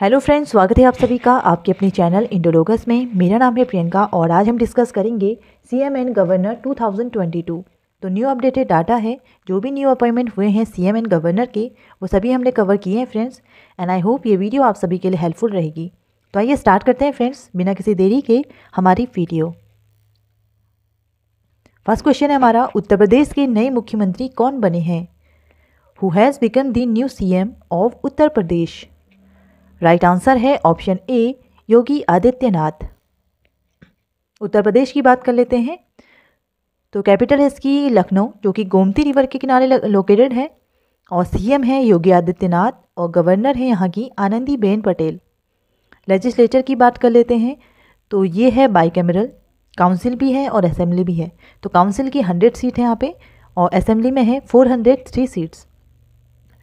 hello friends स्वागत है आप सभी का आपके अपने चैनल इंडोलोगस में मेरा नाम है प्रियंका और आज हम डिस्कस करेंगे सीएमएन एंड गवर्नर 2022 तो न्यू अपडेटेड डाटा है जो भी न्यू अपॉइंटमेंट हुए हैं सीएमएन एंड गवर्नर के वो सभी हमने कवर किए हैं फ्रेंड्स एंड आई होप ये वीडियो आप सभी के लिए हेल्पफुल रहेगी तो आइए स्टार्ट करते हैं फ्रेंड्स बिना किसी देरी के हमारी वीडियो फर्स्ट क्वेश्चन है हमारा उत्तर प्रदेश के नए मुख्यमंत्री कौन बने हैं who has become the new C of Uttar Pradesh right answer है ऑप्शन ए योगी आदित्यनाथ उत्तर प्रदेश की बात कर लेते हैं तो कैपिटल है इसकी लखनऊ जो कि गोमती रिवर के किनारे लोकेटेड है और सीएम है योगी आदित्यनाथ और गवर्नर है यहाँ की आनंदीबेन पटेल लेजिस्लेचर की बात कर लेते हैं तो ये है बाई कैमरल काउंसिल भी है और असेंबली भी है तो काउंसिल की हंड्रेड सीट है यहाँ पे और असेंबली में है four hundred three seats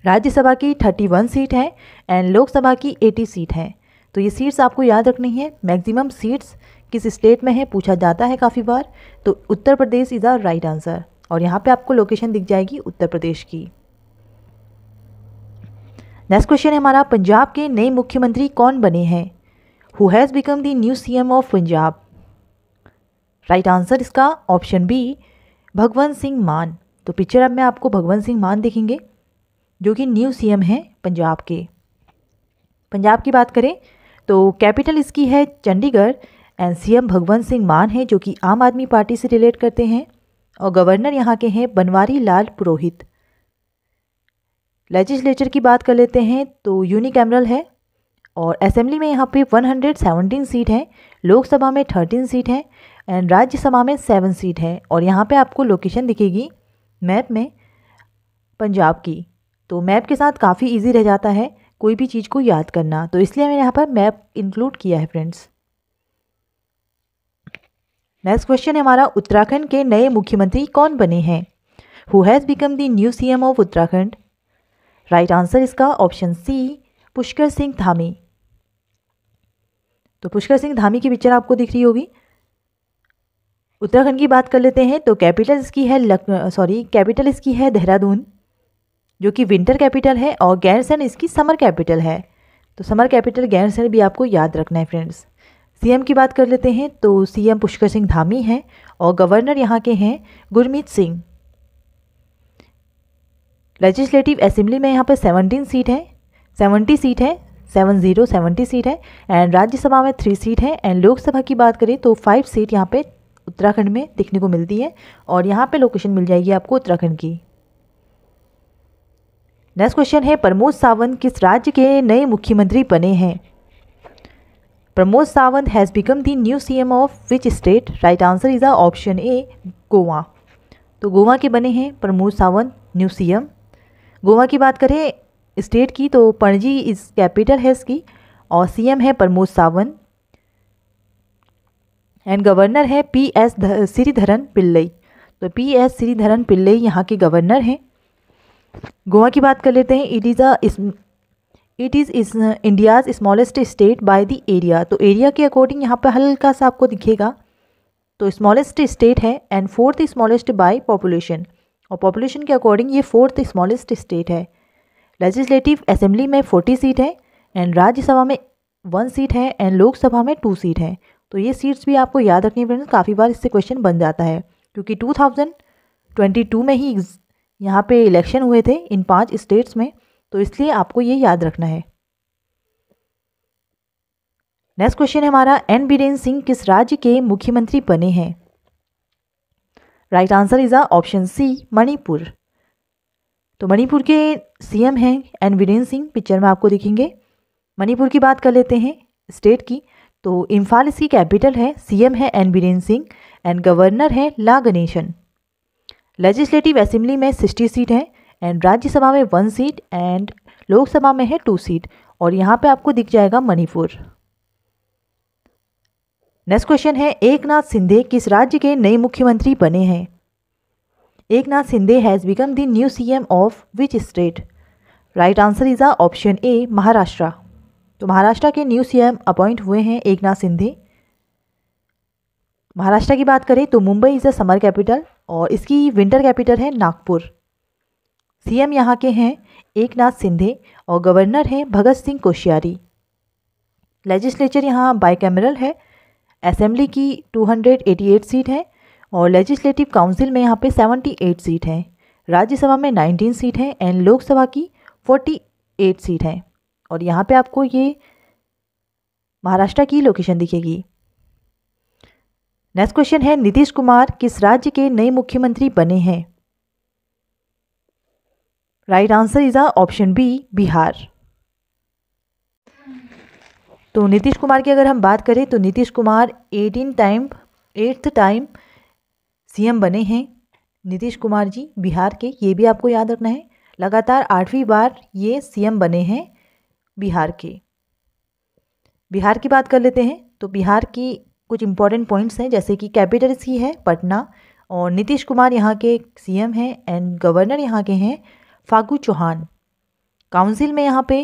Rajya Sabha की 31 सीट हैं एंड लोकसभा की 80 सीट हैं तो ये सीट्स आपको याद रखनी है मैक्सिमम सीट्स किस स्टेट में है पूछा जाता है काफ़ी बार तो Uttar Pradesh is a right answer और यहाँ पे आपको लोकेशन दिख जाएगी उत्तर प्रदेश की नेक्स्ट क्वेश्चन है हमारा पंजाब के नए मुख्यमंत्री कौन बने हैं who has become the new M of Punjab right answer इसका ऑप्शन बी भगवंत सिंह मान तो पिक्चर अब मैं आपको भगवंत सिंह मान देखेंगे जो कि न्यू सीएम हैं पंजाब के पंजाब की बात करें तो कैपिटल इसकी है चंडीगढ़ एंड सीएम भगवंत सिंह मान हैं जो कि आम आदमी पार्टी से रिलेट करते हैं और गवर्नर यहाँ के हैं बनवारी लाल पुरोहित लेजिस्लेचर की बात कर लेते हैं तो यूनिकैमरल है और असेंबली में यहाँ पे 117 सीट हैं लोकसभा में 13 सीट हैं एंड राज्यसभा में 7 सीट हैं और यहाँ पे आपको लोकेशन दिखेगी मैप में पंजाब की तो मैप के साथ काफ़ी ईजी रह जाता है कोई भी चीज़ को याद करना तो इसलिए मैंने यहाँ पर मैप इंक्लूड किया है फ्रेंड्स नेक्स्ट क्वेश्चन है हमारा उत्तराखंड के नए मुख्यमंत्री कौन बने हैं who has become the new CM of Uttarakhand right answer इसका ऑप्शन सी पुष्कर सिंह धामी तो पुष्कर सिंह धामी की पिक्चर आपको दिख रही होगी उत्तराखंड की बात कर लेते हैं तो कैपिटल इसकी है लक... सॉरी कैपिटल इसकी है देहरादून जो कि विंटर कैपिटल है और गैरसैन इसकी समर कैपिटल है तो समर कैपिटल गैरसैन भी आपको याद रखना है फ्रेंड्स सीएम की बात कर लेते हैं तो सीएम पुष्कर सिंह धामी हैं और गवर्नर यहाँ के हैं गुरमीत सिंह लेजिस्लेटिव असेंबली में यहाँ पर सेवनटीन सीट है सेवेंटी सीट है सेवन जीरो सेवनटी सीट है एंड राज्यसभा में थ्री सीट है एंड लोकसभा की बात करें तो फाइव सीट यहाँ पे उत्तराखंड में देखने को मिलती है और यहाँ पे लोकेशन मिल जाएगी आपको उत्तराखंड की नेक्स्ट क्वेश्चन है प्रमोद सावंत किस राज्य के नए मुख्यमंत्री बने हैं Pramod Sawant has become the new CM of which state right answer is a option A Goa तो गोवा के बने हैं प्रमोद सावंत न्यू सीएम गोवा की बात करें स्टेट की तो पणजी इज कैपिटल है इसकी और सीएम है प्रमोद सावंत एंड गवर्नर है पी एस श्रीधरन पिल्लई तो पी एस श्रीधरन पिल्लई यहाँ के गवर्नर हैं गोवा की बात कर लेते हैं it is a it is is India's smallest state by the area तो एरिया के अकॉर्डिंग यहाँ पर हल्का सा आपको दिखेगा तो स्मॉलेस्ट स्टेट है and fourth smallest by population और पॉपुलेशन के अकॉर्डिंग ये फोर्थ स्मॉलेस्ट स्टेट है लेजिस्लेटिव असेंबली में फोर्टी सीट है एंड राज्यसभा में वन सीट है एंड लोकसभा में टू सीट है तो ये सीट्स भी आपको याद रखनी फ्रेंड्स काफ़ी बार इससे क्वेश्चन बन जाता है क्योंकि टू थाउजेंड ट्वेंटी टू में ही यहाँ पे इलेक्शन हुए थे इन पांच स्टेट्स में तो इसलिए आपको ये याद रखना है नेक्स्ट क्वेश्चन है हमारा एन बीरेन सिंह किस राज्य के मुख्यमंत्री बने हैं right answer is a option C Manipur तो मणिपुर के सीएम हैं एन बीरेन सिंह पिक्चर में आपको दिखेंगे मणिपुर की बात कर लेते हैं स्टेट की तो इम्फाल इसकी कैपिटल है सीएम है N Biren Singh and governor है ला गणेशन लेजिस्लेटिव असेंबली में सिक्सटी सीट हैं एंड राज्यसभा में वन सीट एंड लोकसभा में है टू सीट और यहाँ पे आपको दिख जाएगा मणिपुर नेक्स्ट क्वेश्चन है एक नाथ सिंधे किस राज्य के नए मुख्यमंत्री बने हैं Eknath Shinde has become the new CM of which state right answer is a option A Maharashtra तो महाराष्ट्र के न्यू सीएम अपॉइंट हुए हैं एक नाथ सिंधे महाराष्ट्र की बात करें तो Mumbai is a summer capital और इसकी विंटर कैपिटल है नागपुर सीएम यहाँ के हैं एक नाथ सिंधे और गवर्नर हैं भगत सिंह कोश्यारी लेजिस्लेचर यहाँ कैमरल है असेंबली की 288 सीट है और लेजिस्लेटिव काउंसिल में यहाँ पे 78 सीट हैं राज्यसभा में 19 सीट हैं एंड लोकसभा की 48 सीट हैं और यहाँ पे आपको ये महाराष्ट्र की लोकेशन दिखेगी नेक्स्ट क्वेश्चन है नीतीश कुमार किस राज्य के नए मुख्यमंत्री बने हैं right answer is option B Bihar तो नीतीश कुमार की अगर हम बात करें तो Nitish Kumar eighteen time eighth time CM बने हैं नीतीश कुमार जी बिहार के ये भी आपको याद रखना है लगातार आठवीं बार ये सीएम बने हैं बिहार के बिहार की बात कर लेते हैं तो बिहार की कुछ इंपॉर्टेंट पॉइंट्स हैं जैसे कि कैपिटल सी है पटना और नीतीश कुमार यहाँ के सीएम हैं एंड गवर्नर यहाँ के हैं फागू चौहान काउंसिल में यहाँ पे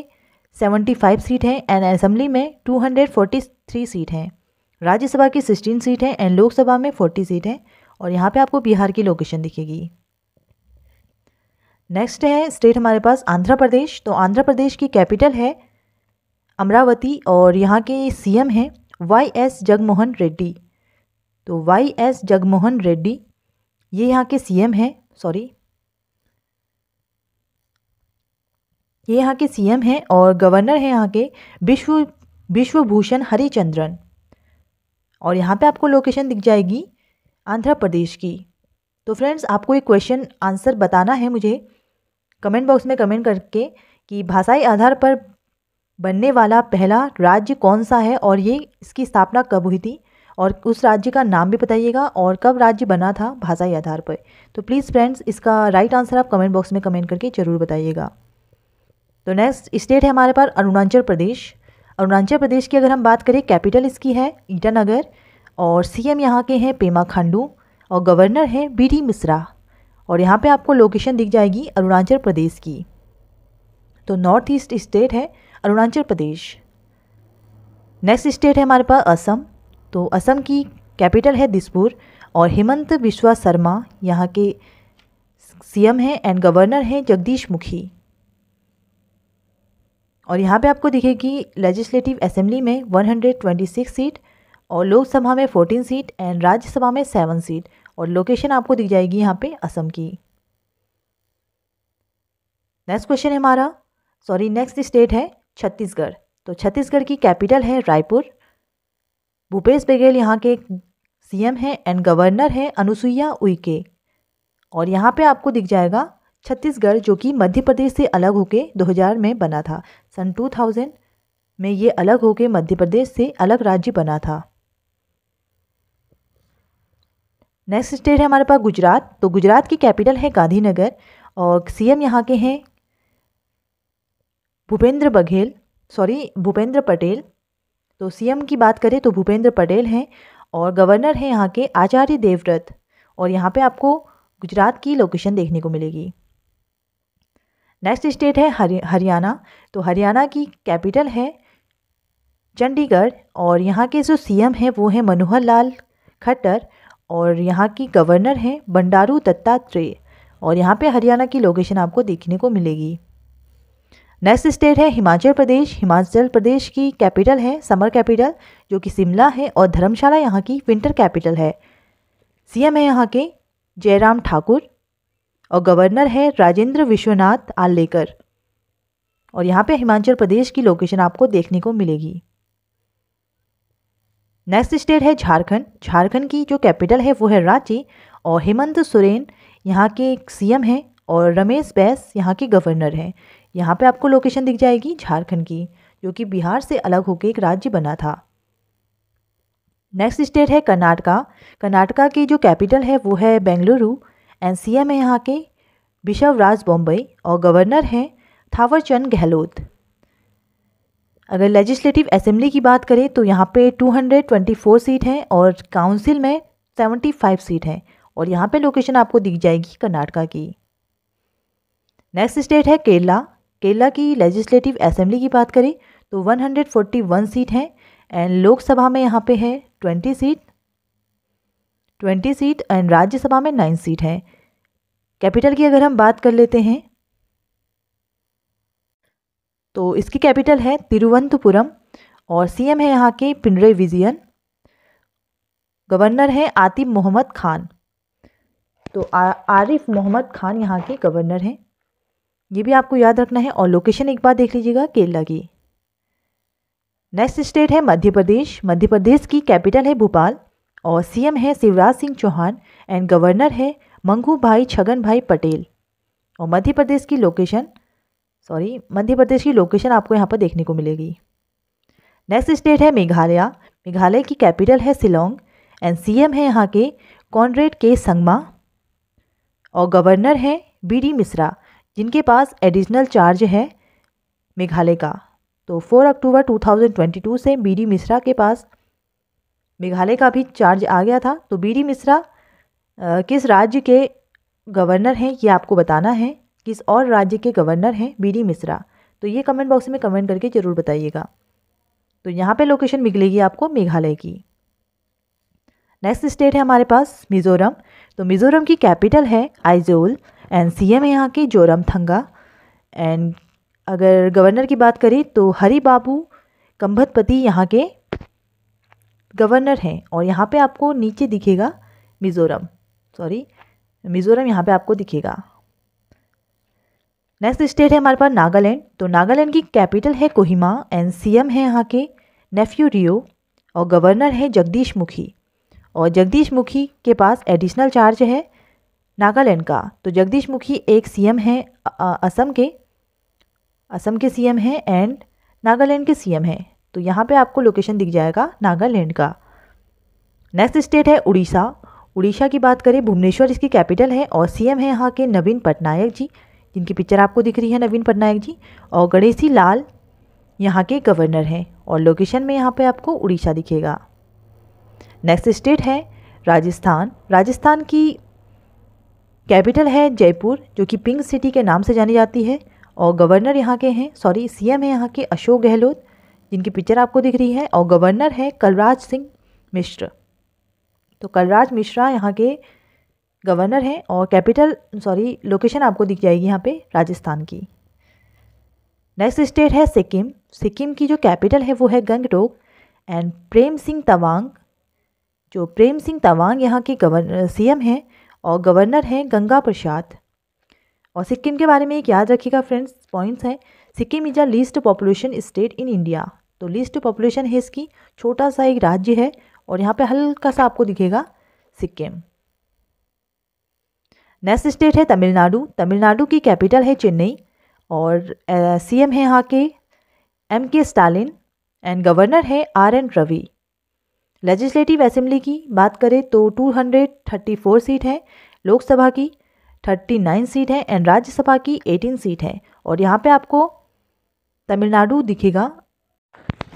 75 सीट हैं एंड असम्बली में 243 सीट हैं राज्यसभा की 16 सीट हैं एंड लोकसभा में 40 सीट हैं और यहाँ पे आपको बिहार की लोकेशन दिखेगी नेक्स्ट है स्टेट हमारे पास आंध्र प्रदेश तो आंध्र प्रदेश की कैपिटल है अमरावती और यहाँ के सीएम हैं वाई एस जगमोहन रेड्डी तो वाई एस जगमोहन रेड्डी ये यहाँ के सीएम हैं सॉरी ये यहाँ के सीएम हैं और गवर्नर हैं यहाँ के विश्व विश्वभूषण हरिचंद्रन और यहाँ पे आपको लोकेशन दिख जाएगी आंध्र प्रदेश की तो फ्रेंड्स आपको एक क्वेश्चन आंसर बताना है मुझे कमेंट बॉक्स में कमेंट करके कि भाषाई आधार पर बनने वाला पहला राज्य कौन सा है और ये इसकी स्थापना कब हुई थी और उस राज्य का नाम भी बताइएगा और कब राज्य बना था भाषाई आधार पर तो प्लीज़ फ्रेंड्स इसका राइट आंसर आप कमेंट बॉक्स में कमेंट करके ज़रूर बताइएगा तो नेक्स्ट स्टेट है हमारे पास अरुणाचल प्रदेश अरुणाचल प्रदेश की अगर हम बात करें कैपिटल इसकी है ईटानगर और सी एम यहाँ के हैं पेमा खांडू और गवर्नर हैं बी डी मिश्रा और यहाँ पर आपको लोकेशन दिख जाएगी अरुणाचल प्रदेश की तो नॉर्थ ईस्ट स्टेट है अरुणाचल प्रदेश नेक्स्ट स्टेट है हमारे पास असम तो असम की कैपिटल है दिसपुर और हेमंत बिश्वा शर्मा यहाँ के सीएम हैं एंड गवर्नर हैं जगदीश मुखी और यहाँ पे आपको दिखेगी लेजिस्लेटिव असेंबली में 126 सीट और लोकसभा में 14 सीट एंड राज्यसभा में सेवन सीट और लोकेशन आपको दिख जाएगी यहाँ पे असम की नेक्स्ट क्वेश्चन है हमारा सॉरी नेक्स्ट स्टेट है छत्तीसगढ़ तो छत्तीसगढ़ की कैपिटल है रायपुर भूपेश बघेल यहाँ के सीएम हैं एंड गवर्नर हैं अनुसुईया उइके और यहाँ पे आपको दिख जाएगा छत्तीसगढ़ जो कि मध्य प्रदेश से अलग होके 2000 में बना था सन 2000 में ये अलग होके मध्य प्रदेश से अलग राज्य बना था नेक्स्ट स्टेट है हमारे पास गुजरात तो गुजरात की कैपिटल है गांधीनगर और सीएम यहाँ के हैं भूपेंद्र बघेल सॉरी भूपेंद्र पटेल तो सीएम की बात करें तो भूपेंद्र पटेल हैं और गवर्नर हैं यहाँ के आचार्य देवव्रत और यहाँ पे आपको गुजरात की लोकेशन देखने को मिलेगी नेक्स्ट स्टेट है हरियाणा तो हरियाणा की कैपिटल है चंडीगढ़ और यहाँ के जो सीएम हैं वो हैं मनोहर लाल खट्टर और यहाँ की गवर्नर हैं बंडारू दत्तात्रेय और यहाँ पे हरियाणा की लोकेशन आपको देखने को मिलेगी नेक्स्ट स्टेट है हिमाचल प्रदेश हिमाचल प्रदेश की कैपिटल है समर कैपिटल जो कि शिमला है और धर्मशाला यहाँ की विंटर कैपिटल है सीएम है यहाँ के जयराम ठाकुर और गवर्नर है राजेंद्र विश्वनाथ आलेकर और यहाँ पे हिमाचल प्रदेश की लोकेशन आपको देखने को मिलेगी नेक्स्ट स्टेट है झारखंड झारखंड की जो कैपिटल है वो है रांची और हेमंत सोरेन यहाँ के सी हैं और रमेश बैस यहाँ के गवर्नर हैं यहाँ पे आपको लोकेशन दिख जाएगी झारखंड की जो कि बिहार से अलग होकर एक राज्य बना था नेक्स्ट स्टेट है कर्नाटका कर्नाटका की जो कैपिटल है वो है बेंगलुरु एन सी एम है यहाँ के बिशव राज बॉम्बई और गवर्नर हैं थावरचंद गहलोत अगर लेजिस्लेटिव असेंबली की बात करें तो यहाँ पे 224 सीट हैं और काउंसिल में 75 सीट हैं और यहाँ पे लोकेशन आपको दिख जाएगी कर्नाटका की नेक्स्ट स्टेट है केरला केरला की लेजिस्लेटिव असेंबली की बात करें तो 141 सीट हैं एंड लोकसभा में यहाँ पे है 20 सीट 20 सीट एंड राज्यसभा में 9 सीट हैं कैपिटल की अगर हम बात कर लेते हैं तो इसकी कैपिटल है तिरुवनंतपुरम और सीएम है यहाँ के पिंडरे विजयन गवर्नर है आतिफ मोहम्मद खान तो आ, आरिफ मोहम्मद खान यहाँ के गवर्नर हैं ये भी आपको याद रखना है और लोकेशन एक बार देख लीजिएगा केरला की नेक्स्ट स्टेट है मध्य प्रदेश मध्य प्रदेश की कैपिटल है भोपाल और सीएम है शिवराज सिंह चौहान एंड गवर्नर है मंगू भाई छगन भाई पटेल और मध्य प्रदेश की लोकेशन सॉरी मध्य प्रदेश की लोकेशन आपको यहाँ पर देखने को मिलेगी नेक्स्ट स्टेट है मेघालय मेघालय की कैपिटल है सिलोंग एंड सीएम है यहाँ के कॉनरेड के संगमा और गवर्नर है बी डी मिश्रा जिनके पास एडिशनल चार्ज है मेघालय का तो 4 अक्टूबर 2022 से बीडी मिश्रा के पास मेघालय का भी चार्ज आ गया था तो बीडी मिश्रा किस राज्य के गवर्नर हैं ये आपको बताना है किस और राज्य के गवर्नर हैं बीडी मिश्रा तो ये कमेंट बॉक्स में कमेंट करके ज़रूर बताइएगा तो यहाँ पे लोकेशन निकलेगी आपको मेघालय की नेक्स्ट स्टेट है हमारे पास मिज़ोरम तो मिज़ोरम की कैपिटल है आइजोल एंड सी एम यहाँ के थंगा एंड अगर गवर्नर की बात करें तो हरी बाबू कंभतपति यहाँ के गवर्नर हैं और यहाँ पे आपको नीचे दिखेगा मिज़ोरम सॉरी मिज़ोरम यहाँ पे आपको दिखेगा नेक्स्ट स्टेट है हमारे पास नागालैंड तो नागालैंड की कैपिटल है कोहिमा एंड सीएम है यहाँ के नेफ्यू रियो और गवर्नर है जगदीश मुखी और जगदीश मुखी के पास एडिशनल चार्ज है नागालैंड का तो जगदीश मुखी एक सीएम हैं असम के असम के सीएम हैं एंड नागालैंड के सीएम हैं तो यहाँ पे आपको लोकेशन दिख जाएगा नागालैंड का नेक्स्ट स्टेट है उड़ीसा उड़ीसा की बात करें भुवनेश्वर इसकी कैपिटल है और सी है यहाँ के नवीन पटनायक जी जिनकी पिक्चर आपको दिख रही है नवीन पटनायक जी और गणेशी लाल यहाँ के गवर्नर हैं और लोकेशन में यहाँ पे आपको उड़ीसा दिखेगा नेक्स्ट स्टेट है राजस्थान राजस्थान की कैपिटल है जयपुर जो कि पिंक सिटी के नाम से जानी जाती है और गवर्नर यहाँ के हैं सॉरी सीएम है यहाँ के अशोक गहलोत जिनकी पिक्चर आपको दिख रही है और गवर्नर है कलराज सिंह मिश्र तो कलराज मिश्रा यहाँ के गवर्नर हैं और कैपिटल सॉरी लोकेशन आपको दिख जाएगी यहाँ पे राजस्थान की नेक्स्ट स्टेट है सिक्किम सिक्किम की जो कैपिटल है वो है गंगटोक एंड प्रेम सिंह तवांग जो प्रेम सिंह तवांग यहाँ के गवर्नर सीएम हैं और गवर्नर हैं गंगा प्रसाद और सिक्किम के बारे में एक याद रखिएगा फ्रेंड्स पॉइंट्स हैं Sikkim is a least population state in India तो लीस्ट पॉपुलेशन है इसकी छोटा सा एक राज्य है और यहाँ पे हल्का सा आपको दिखेगा सिक्किम नेक्स्ट स्टेट है तमिलनाडु तमिलनाडु की कैपिटल है चेन्नई और सी एम है यहाँ के M K Stalin and governor है R N Ravi legislative assembly की बात करें तो 234 सीट है लोकसभा की 39 सीट है एंड राज्यसभा की 18 सीट है और यहाँ पे आपको तमिलनाडु दिखेगा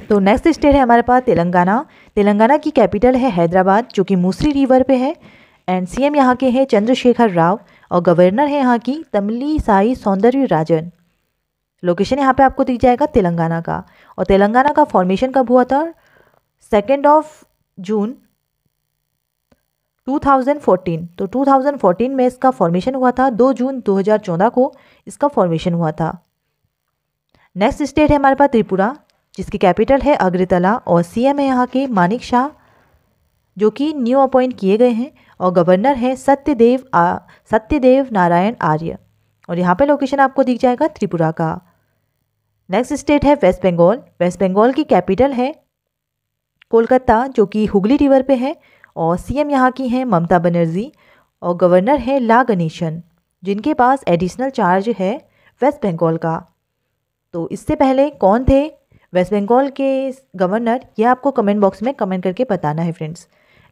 तो नेक्स्ट स्टेट है हमारे पास तेलंगाना तेलंगाना की कैपिटल है हैदराबाद जो कि मूसरी रिवर पे है एंड सीएम यहाँ के हैं चंद्रशेखर राव और गवर्नर है यहाँ की तमिली साई सौंदर्य राजन लोकेशन यहाँ पे आपको दिख जाएगा तेलंगाना का और तेलंगाना का फॉर्मेशन कब हुआ था सेकेंड ऑफ जून 2014 तो 2014 में इसका फॉर्मेशन हुआ था 2 जून 2014 को इसका फॉर्मेशन हुआ था नेक्स्ट स्टेट है हमारे पास त्रिपुरा जिसकी कैपिटल है अग्रतला और सीएम है यहाँ के मानिक शाह जो कि न्यू अपॉइंट किए गए हैं और गवर्नर है सत्यदेव आ सत्यदेव नारायण आर्य और यहाँ पे लोकेशन आपको दिख जाएगा त्रिपुरा का नेक्स्ट स्टेट है वेस्ट बंगाल वेस्ट बंगाल की कैपिटल है कोलकाता जो कि हुगली रिवर पे है और सीएम यहाँ की हैं ममता बनर्जी और गवर्नर हैं ला गणेशन जिनके पास एडिशनल चार्ज है वेस्ट बंगाल का तो इससे पहले कौन थे वेस्ट बंगाल के गवर्नर यह आपको कमेंट बॉक्स में कमेंट करके बताना है फ्रेंड्स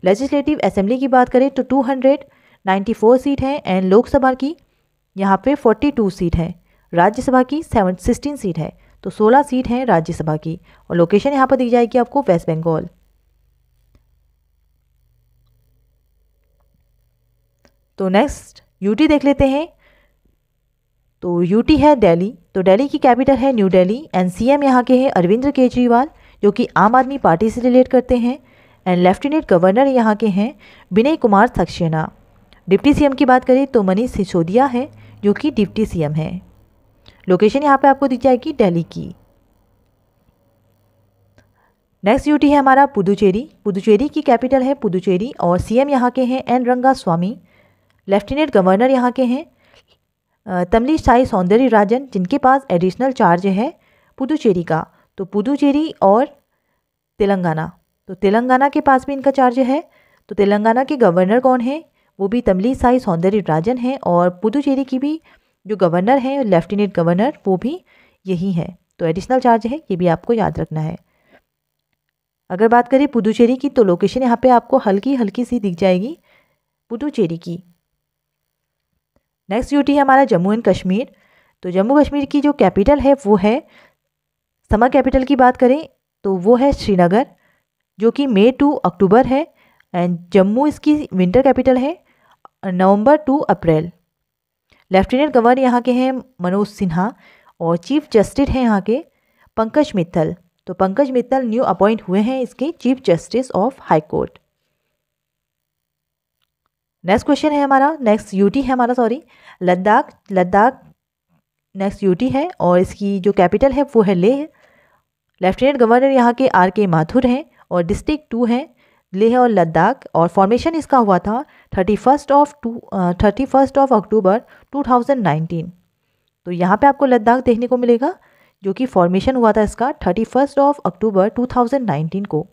लेजिस्लेटिव असम्बली की बात करें तो 294 सीट हैं एंड लोकसभा की यहाँ पे 42 सीट है राज्यसभा की सेवन सिक्सटीन सीट है तो 16 सीट हैं राज्यसभा की और लोकेशन यहाँ पर दी जाएगी आपको वेस्ट बंगाल तो नेक्स्ट यूटी देख लेते हैं तो यूटी है दिल्ली तो दिल्ली की कैपिटल है न्यू दिल्ली एंड सीएम यहाँ के हैं अरविंद केजरीवाल जो कि आम आदमी पार्टी से रिलेट करते हैं एंड लेफ्टिनेंट गवर्नर यहाँ के हैं विनय कुमार सक्सेना डिप्टी सीएम की बात करें तो मनीष सिसोदिया है जो कि डिप्टी सीएम है लोकेशन यहाँ पे आपको दी जाएगी दिल्ली की नेक्स्ट ड्यूटी है हमारा पुदुचेरी पुदुचेरी की कैपिटल है पुदुचेरी और सीएम यहाँ के हैं एन रंगा स्वामी लेफ्टिनेंट गवर्नर यहाँ के हैं तमली साई सौंदर्य राजन जिनके पास एडिशनल चार्ज है पुदुचेरी का तो पुदुचेरी और तेलंगाना तो तेलंगाना के पास भी इनका चार्ज है तो तेलंगाना के गवर्नर कौन है वो भी तमली साई सौंदर्य राजन हैं और पुदुचेरी की भी जो गवर्नर हैं लेफ्टिनेंट गवर्नर वो भी यही है तो एडिशनल चार्ज है ये भी आपको याद रखना है अगर बात करें पुदुचेरी की तो लोकेशन यहाँ पे आपको हल्की हल्की सी दिख जाएगी पुदुचेरी की नेक्स्ट ड्यूटी है हमारा जम्मू एंड कश्मीर तो जम्मू कश्मीर की जो कैपिटल है वो है समर कैपिटल की बात करें तो वो है श्रीनगर जो कि मई टू अक्टूबर है एंड जम्मू इसकी विंटर कैपिटल है November to April lieutenant governor यहाँ के हैं मनोज सिन्हा और चीफ जस्टिस हैं यहाँ के पंकज मित्तल तो पंकज मित्तल न्यू अपॉइंट हुए हैं इसके chief justice of high court next question है हमारा नेक्स्ट यूटी है हमारा sorry Ladakh Ladakh next UT है और इसकी जो कैपिटल है वो है लेह लेफ्टिनेंट गवर्नर यहाँ के आर के माथुर हैं और डिस्ट्रिक्ट टू हैं लेह और लद्दाख और फॉर्मेशन इसका हुआ था thirty first of two thirty first of October two thousand nineteen तो यहाँ पे आपको लद्दाख देखने को मिलेगा जो कि फॉर्मेशन हुआ था इसका thirty first of October two thousand nineteen को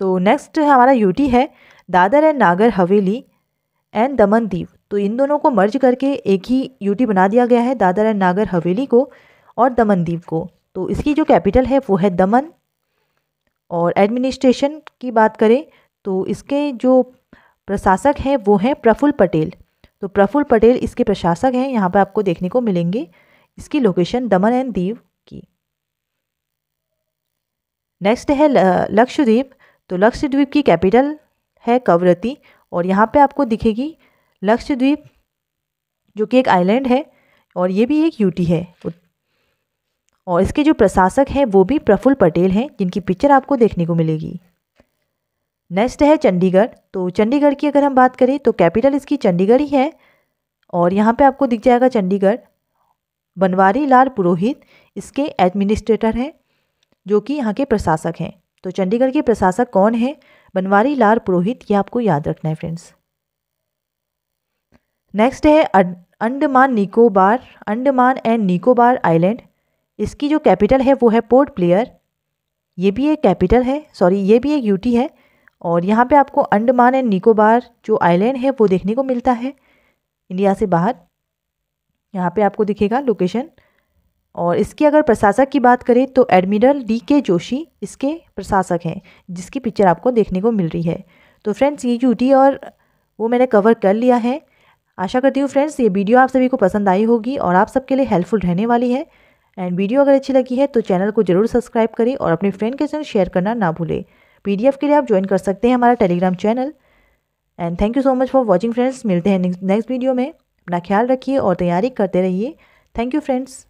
तो नेक्स्ट हमारा यूटी है दादर एंड नागर हवेली एंड दमन दीव तो इन दोनों को मर्ज करके एक ही यूटी बना दिया गया है दादर एंड नागर हवेली को और दमन दीव को तो इसकी जो कैपिटल है वो है दमन और एडमिनिस्ट्रेशन की बात करें तो इसके जो प्रशासक हैं वो हैं प्रफुल्ल पटेल तो प्रफुल्ल पटेल इसके प्रशासक हैं यहाँ पर आपको देखने को मिलेंगे इसकी लोकेशन दमन एंड दीव की नेक्स्ट है लक्षद्वीप तो लक्षद्वीप की कैपिटल है कवरती और यहाँ पे आपको दिखेगी लक्षद्वीप जो कि एक आइलैंड है और ये भी एक यूटी है और इसके जो प्रशासक हैं वो भी प्रफुल्ल पटेल हैं जिनकी पिक्चर आपको देखने को मिलेगी नेक्स्ट है चंडीगढ़ तो चंडीगढ़ की अगर हम बात करें तो कैपिटल इसकी चंडीगढ़ ही है और यहाँ पे आपको दिख जाएगा चंडीगढ़ बनवारी लाल पुरोहित इसके एडमिनिस्ट्रेटर हैं जो कि यहाँ के प्रशासक हैं तो चंडीगढ़ के प्रशासक कौन हैं बनवारी लाल पुरोहित ये आपको याद रखना है फ्रेंड्स नेक्स्ट है अं-, अंडमान निकोबार अंडमान एंड निकोबार आइलैंड इसकी जो कैपिटल है वो है पोर्ट प्लेयर ये भी एक कैपिटल है सॉरी ये भी एक यूटी है और यहाँ पे आपको अंडमान एंड निकोबार जो आइलैंड है वो देखने को मिलता है इंडिया से बाहर यहाँ पे आपको दिखेगा लोकेशन और इसकी अगर प्रशासक की बात करें तो एडमिरल डी के जोशी इसके प्रशासक हैं जिसकी पिक्चर आपको देखने को मिल रही है तो फ्रेंड्स ये यूटी और वो मैंने कवर कर लिया है आशा करती हूँ फ्रेंड्स ये वीडियो आप सभी को पसंद आई होगी और आप सबके लिए हेल्पफुल रहने वाली है एंड वीडियो अगर अच्छी लगी है तो चैनल को जरूर सब्सक्राइब करें और अपने फ्रेंड के संग शेयर करना ना भूलें पी के लिए आप ज्वाइन कर सकते हैं हमारा Telegram channel and thank you so much for watching friends मिलते हैं नेक्स्ट वीडियो में अपना ख्याल रखिए और तैयारी करते रहिए थैंक यू फ्रेंड्स